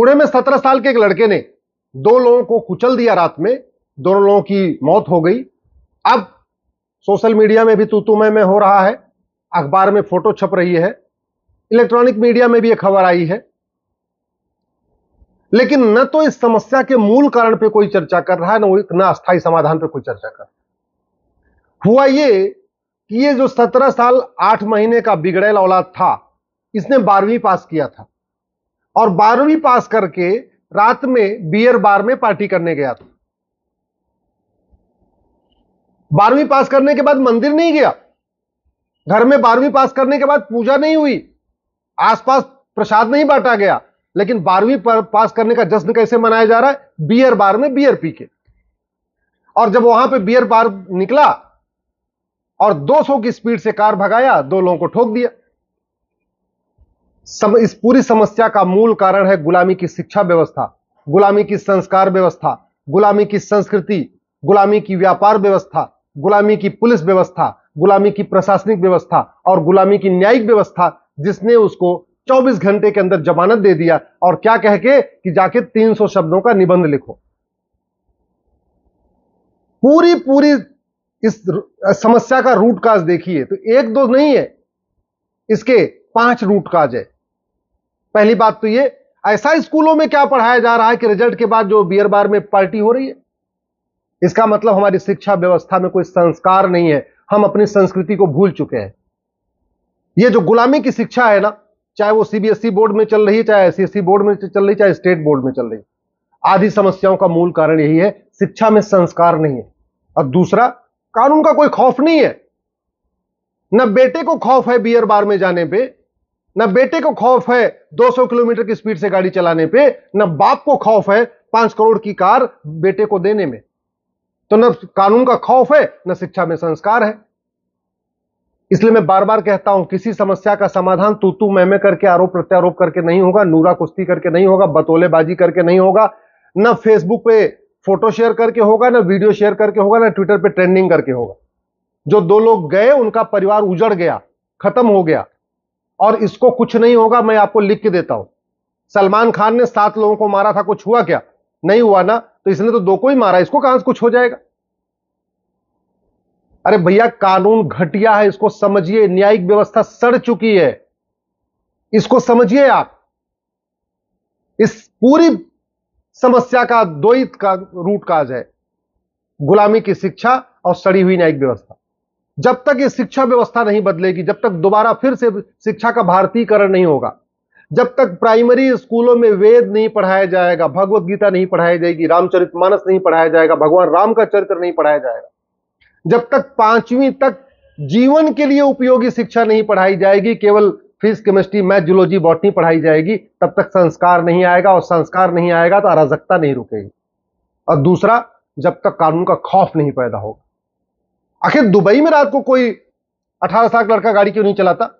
पुणे में सत्रह साल के एक लड़के ने दो लोगों को कुचल दिया रात में दोनों लोगों की मौत हो गई अब सोशल मीडिया में भी तू तुम में हो रहा है अखबार में फोटो छप रही है इलेक्ट्रॉनिक मीडिया में भी ये खबर आई है लेकिन न तो इस समस्या के मूल कारण पे कोई चर्चा कर रहा है ना न अस्थायी समाधान पे कोई चर्चा कर रहा हुआ ये कि ये जो सत्रह साल आठ महीने का बिगड़ेल औलाद था इसने बारहवीं पास किया था और बारहवीं पास करके रात में बियर बार में पार्टी करने गया था बारहवीं पास करने के बाद मंदिर नहीं गया घर में बारहवीं पास करने के बाद पूजा नहीं हुई आसपास प्रसाद नहीं बांटा गया लेकिन बारहवीं पास करने का जश्न कैसे मनाया जा रहा है बियर बार में बियर पी के और जब वहां पे बियर बार निकला और 200 की स्पीड से कार भगाया दो लोगों को ठोक दिया सम, इस पूरी समस्या का मूल कारण है गुलामी की शिक्षा व्यवस्था गुलामी की संस्कार व्यवस्था गुलामी की संस्कृति गुलामी की व्यापार व्यवस्था गुलामी की पुलिस व्यवस्था गुलामी की प्रशासनिक व्यवस्था और गुलामी की न्यायिक व्यवस्था जिसने उसको 24 घंटे के अंदर जमानत दे दिया और क्या कह के कि जाके 300 शब्दों का निबंध लिखो पूरी पूरी इस समस्या का रूट काज देखिए तो एक दो नहीं है इसके पांच रूट का आ जाए पहली बात तो ये ऐसा स्कूलों में क्या पढ़ाया जा रहा है कि रिजल्ट के बाद जो बियर बार में पार्टी हो रही है इसका मतलब हमारी शिक्षा व्यवस्था में कोई संस्कार नहीं है हम अपनी संस्कृति को भूल चुके हैं ये जो गुलामी की शिक्षा है ना चाहे वो सीबीएसई e बोर्ड में चल रही है चाहे एससीएससी e e बोर्ड में चल रही चाहे स्टेट बोर्ड में चल रही आधी समस्याओं का मूल कारण यही है शिक्षा में संस्कार नहीं है और दूसरा कानून का कोई खौफ नहीं है न बेटे को खौफ है बियर बार में जाने पर ना बेटे को खौफ है 200 किलोमीटर की स्पीड से गाड़ी चलाने पे न बाप को खौफ है पांच करोड़ की कार बेटे को देने में तो न कानून का खौफ है न शिक्षा में संस्कार है इसलिए मैं बार बार कहता हूं किसी समस्या का समाधान तू तू मैं मैं करके आरोप प्रत्यारोप करके नहीं होगा नूरा कुश्ती करके नहीं होगा बतोलेबाजी करके नहीं होगा न फेसबुक पे फोटो शेयर करके होगा ना वीडियो शेयर करके होगा ना ट्विटर पे ट्रेंडिंग करके होगा जो दो लोग गए उनका परिवार उजड़ गया खत्म हो गया और इसको कुछ नहीं होगा मैं आपको लिख के देता हूं सलमान खान ने सात लोगों को मारा था कुछ हुआ क्या नहीं हुआ ना तो इसने तो दो को ही मारा इसको कहां से कुछ हो जाएगा अरे भैया कानून घटिया है इसको समझिए न्यायिक व्यवस्था सड़ चुकी है इसको समझिए आप इस पूरी समस्या का द्वैत का रूट काज है गुलामी की शिक्षा और सड़ी हुई न्यायिक व्यवस्था जब तक ये शिक्षा व्यवस्था नहीं बदलेगी जब तक दोबारा फिर से शिक्षा का भारतीयकरण नहीं होगा जब तक प्राइमरी स्कूलों में वेद नहीं पढ़ाया जाएगा भगवत गीता नहीं पढ़ाई जाएगी रामचरितमानस नहीं पढ़ाया जाएगा भगवान राम का चरित्र नहीं पढ़ाया जाएगा जब तक पांचवीं तक जीवन के लिए उपयोगी शिक्षा नहीं पढ़ाई जाएगी केवल physics chemistry math zoology botany पढ़ाई जाएगी तब तक संस्कार नहीं आएगा और संस्कार नहीं आएगा तो अराजकता नहीं रुकेगी और दूसरा जब तक कानून का खौफ नहीं पैदा होगा आखिर दुबई में रात को कोई अठारह साल का लड़का गाड़ी क्यों नहीं चलाता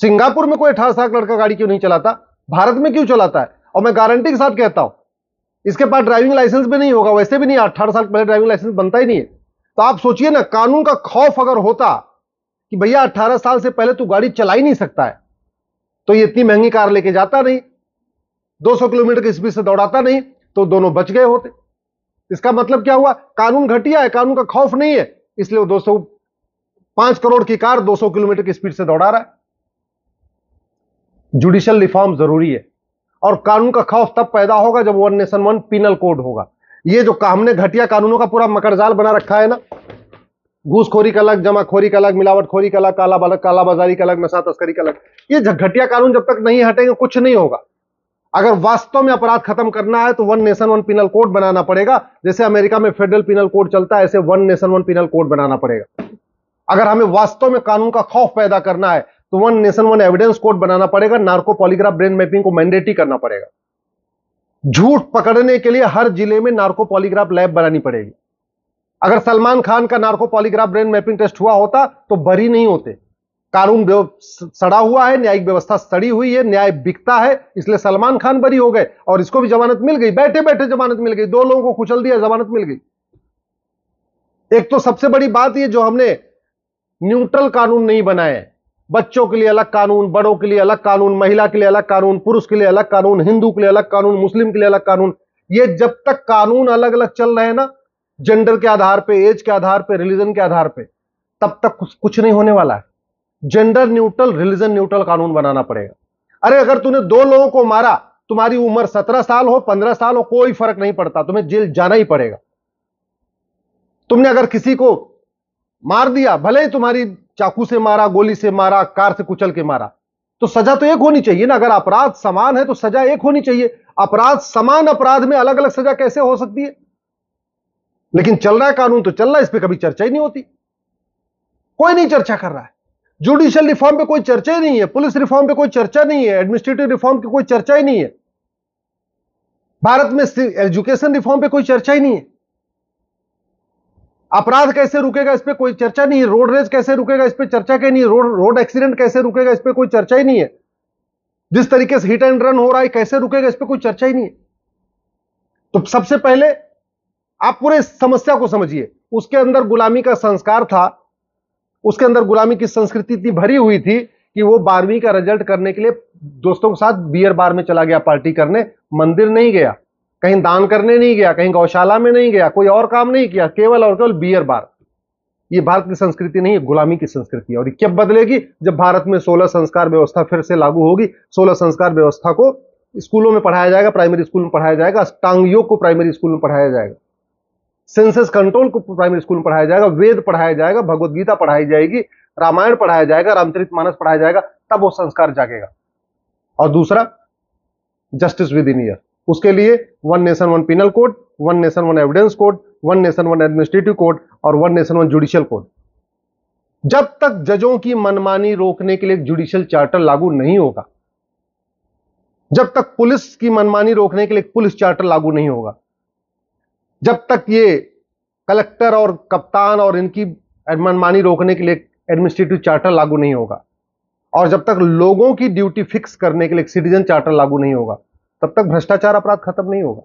सिंगापुर में कोई अठारह साल का लड़का गाड़ी क्यों नहीं चलाता भारत में क्यों चलाता है और मैं गारंटी के साथ कहता हूं इसके पास ड्राइविंग लाइसेंस भी नहीं होगा वैसे भी नहीं अठारह साल पहले ड्राइविंग लाइसेंस बनता ही नहीं है तो आप सोचिए ना कानून का खौफ अगर होता कि भैया अट्ठारह साल से पहले तू गाड़ी चला ही नहीं सकता है तो ये इतनी महंगी कार लेके जाता नहीं 200 किलोमीटर की स्पीड से दौड़ाता नहीं तो दोनों बच गए होते इसका मतलब क्या हुआ कानून घटिया है कानून का खौफ नहीं है इसलिए वो दोस्तों पांच करोड़ की कार 200 किलोमीटर की स्पीड से दौड़ा रहा है जुडिशियल रिफॉर्म जरूरी है और कानून का खौफ तब पैदा होगा जब one nation one penal code होगा ये जो हमने घटिया कानूनों का पूरा मकरजाल बना रखा है ना घूसखोरी का अलग जमाखोरी का अलग मिलावटखोरी का अलग काला बालक कालाबाजारी का अलग नशा तस्करी का अलग ये घटिया कानून जब तक नहीं हटेंगे कुछ नहीं होगा अगर वास्तव में अपराध खत्म करना है तो one nation one penal code बनाना पड़ेगा जैसे अमेरिका में फेडरल पिनल कोड चलता है ऐसे one nation one penal code बनाना पड़ेगा अगर हमें वास्तव में कानून का खौफ पैदा करना है तो one nation one evidence code बनाना पड़ेगा नार्को पॉलीग्राफ ब्रेन मैपिंग को मैंडेटरी करना पड़ेगा झूठ पकड़ने के लिए हर जिले में नार्को पॉलीग्राफ लैब बनानी पड़ेगी अगर सलमान खान का narco polygraph brain mapping test हुआ होता तो बरी नहीं होते कानून सड़ा हुआ है न्यायिक व्यवस्था सड़ी हुई है न्याय बिकता है इसलिए सलमान खान बरी हो गए और इसको भी जमानत मिल गई बैठे बैठे जमानत मिल गई दो लोगों को कुचल दिया जमानत मिल गई एक तो सबसे बड़ी बात यह जो हमने न्यूट्रल कानून नहीं बनाए बच्चों के लिए अलग कानून बड़ों के लिए अलग कानून महिला के लिए अलग कानून पुरुष के लिए अलग कानून हिंदू के लिए अलग कानून मुस्लिम के लिए अलग कानून ये जब तक कानून अलग अलग चल रहे हैं ना जेंडर के आधार पे एज के आधार पे रिलीजन के आधार पे तब तक कुछ नहीं होने वाला है जेंडर न्यूट्रल रिलीजन न्यूट्रल कानून बनाना पड़ेगा अरे अगर तूने दो लोगों को मारा तुम्हारी उम्र सत्रह साल हो पंद्रह साल हो कोई फर्क नहीं पड़ता तुम्हें जेल जाना ही पड़ेगा तुमने अगर किसी को मार दिया भले ही तुम्हारी चाकू से मारा गोली से मारा कार से कुचल के मारा तो सजा तो एक होनी चाहिए ना अगर अपराध समान है तो सजा एक होनी चाहिए अपराध समान अपराध में अलग अलग सजा कैसे हो सकती है लेकिन चल रहा है कानून तो चल रहा है इस पर कभी चर्चा ही नहीं होती कोई नहीं चर्चा कर रहा है जुडिशियल रिफॉर्म पे कोई चर्चा ही नहीं है पुलिस रिफॉर्म पे कोई चर्चा नहीं है एडमिनिस्ट्रेटिव रिफॉर्म की कोई चर्चा ही नहीं है भारत में एजुकेशन रिफॉर्म पे कोई चर्चा ही नहीं है अपराध कैसे रुकेगा इस पर कोई चर्चा नहीं है रोड रेज कैसे रुकेगा इस पर चर्चा के नहीं रोड रोड एक्सीडेंट कैसे रुकेगा इस पर कोई चर्चा ही नहीं है जिस तरीके से हिट एंड रन हो रहा है कैसे रुकेगा इस पर कोई चर्चा ही नहीं है तो सबसे पहले आप पूरे समस्या को समझिए उसके अंदर गुलामी का संस्कार था उसके अंदर गुलामी की संस्कृति इतनी भरी हुई थी कि वो बारहवीं का रिजल्ट करने के लिए दोस्तों के साथ बियर बार में चला गया पार्टी करने मंदिर नहीं गया कहीं दान करने नहीं गया कहीं गौशाला में नहीं गया कोई और काम नहीं किया केवल और केवल बियर बार ये भारत की संस्कृति नहीं है गुलामी की संस्कृति है और कब बदलेगी जब भारत में सोलह संस्कार व्यवस्था फिर से लागू होगी सोलह संस्कार व्यवस्था को स्कूलों में पढ़ाया जाएगा प्राइमरी स्कूल में पढ़ाया जाएगा अष्टांग योग को प्राइमरी स्कूल में पढ़ाया जाएगा सेंसस कंट्रोल को प्राइमरी स्कूल में पढ़ाया जाएगा वेद पढ़ाया जाएगा भगवदगीता गीता पढ़ाई जाएगी रामायण पढ़ाया जाएगा रामचरित मानस पढ़ाया जाएगा तब वो संस्कार जागेगा और दूसरा जस्टिस विद इन ईयर उसके लिए one nation one penal code one nation one evidence code one nation one administrative code और one nation one judicial code जब तक जजों की मनमानी रोकने के लिए जुडिशियल चार्टर लागू नहीं होगा जब तक पुलिस की मनमानी रोकने के लिए पुलिस चार्टर लागू नहीं होगा जब तक ये कलेक्टर और कप्तान और इनकी मनमानी रोकने के लिए एडमिनिस्ट्रेटिव चार्टर लागू नहीं होगा और जब तक लोगों की ड्यूटी फिक्स करने के लिए सिटीजन चार्टर लागू नहीं होगा तब तक भ्रष्टाचार अपराध खत्म नहीं होगा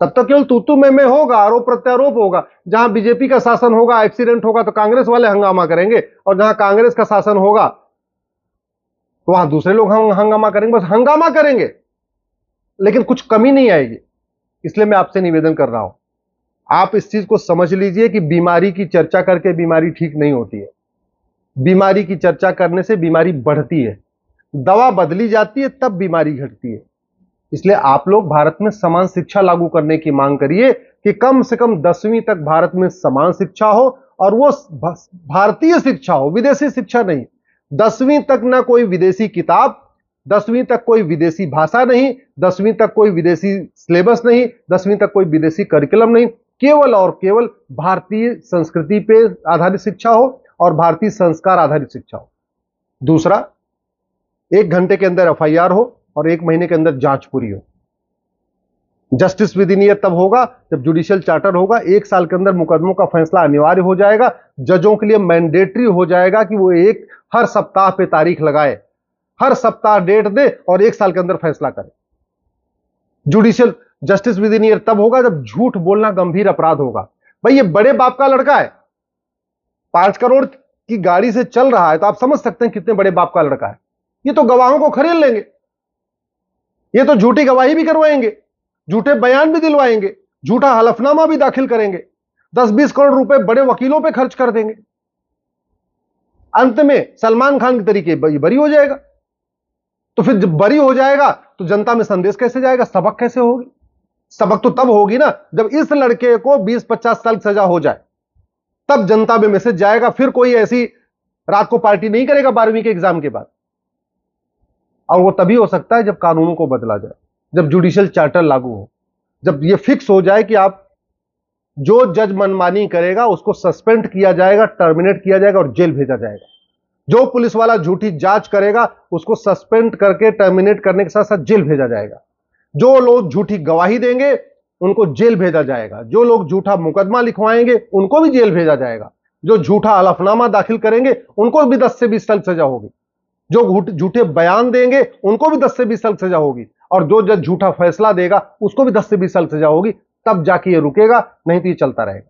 तब तक केवल तूतु में में होगा आरोप प्रत्यारोप होगा जहां बीजेपी का शासन होगा एक्सीडेंट होगा तो कांग्रेस वाले हंगामा करेंगे और जहां कांग्रेस का शासन होगा तो वहां दूसरे लोग हंगामा करेंगे बस हंगामा करेंगे लेकिन कुछ कमी नहीं आएगी इसलिए मैं आपसे निवेदन कर रहा हूं आप इस चीज को समझ लीजिए कि बीमारी की चर्चा करके बीमारी ठीक नहीं होती है बीमारी की चर्चा करने से बीमारी बढ़ती है दवा बदली जाती है तब बीमारी घटती है इसलिए आप लोग भारत में समान शिक्षा लागू करने की मांग करिए कि कम से कम दसवीं तक भारत में समान शिक्षा हो और वो भारतीय शिक्षा हो विदेशी शिक्षा नहीं दसवीं तक ना कोई विदेशी किताब दसवीं तक कोई विदेशी भाषा नहीं दसवीं तक कोई विदेशी सिलेबस नहीं दसवीं तक कोई विदेशी करिकुलम नहीं केवल और केवल भारतीय संस्कृति पे आधारित शिक्षा हो और भारतीय संस्कार आधारित शिक्षा हो दूसरा एक घंटे के अंदर एफ हो और एक महीने के अंदर जांच पूरी हो जस्टिस विधिनियत तब होगा जब जुडिशियल चार्टर होगा एक साल के अंदर मुकदमों का फैसला अनिवार्य हो जाएगा जजों के लिए मैंडेटरी हो जाएगा कि वो एक हर सप्ताह पे तारीख लगाए हर सप्ताह डेट दे और एक साल के अंदर फैसला करे judicial justice within year तब होगा जब झूठ बोलना गंभीर अपराध होगा भाई ये बड़े बाप का लड़का है पांच करोड़ की गाड़ी से चल रहा है तो आप समझ सकते हैं कितने बड़े बाप का लड़का है ये तो गवाहों को खरीद लेंगे ये तो झूठी गवाही भी करवाएंगे झूठे बयान भी दिलवाएंगे झूठा हलफनामा भी दाखिल करेंगे दस बीस करोड़ रुपए बड़े वकीलों पे खर्च कर देंगे अंत में सलमान खान के तरीके बरी हो जाएगा तो फिर जब बरी हो जाएगा तो जनता में संदेश कैसे जाएगा सबक कैसे होगी सबक तो तब होगी ना जब इस लड़के को 20-50 साल सजा हो जाए तब जनता में मैसेज जाएगा फिर कोई ऐसी रात को पार्टी नहीं करेगा बारहवीं के एग्जाम के बाद और वो तभी हो सकता है जब कानूनों को बदला जाए जब जुडिशियल चार्टर लागू हो जब ये फिक्स हो जाए कि आप जो जज मनमानी करेगा उसको सस्पेंड किया जाएगा टर्मिनेट किया जाएगा और जेल भेजा जाएगा जो पुलिस वाला झूठी जांच करेगा उसको सस्पेंड करके टर्मिनेट करने के साथ साथ जेल भेजा जाएगा जो लोग झूठी गवाही देंगे उनको जेल भेजा जाएगा जो लोग झूठा मुकदमा लिखवाएंगे उनको भी जेल भेजा जाएगा जो झूठा हलफनामा दाखिल करेंगे उनको भी दस से बीस साल सजा होगी जो झूठे बयान देंगे उनको भी दस से बीस साल सजा होगी और जो जज झूठा फैसला देगा उसको भी दस से बीस साल सजा होगी तब जाके ये रुकेगा नहीं तो ये चलता रहेगा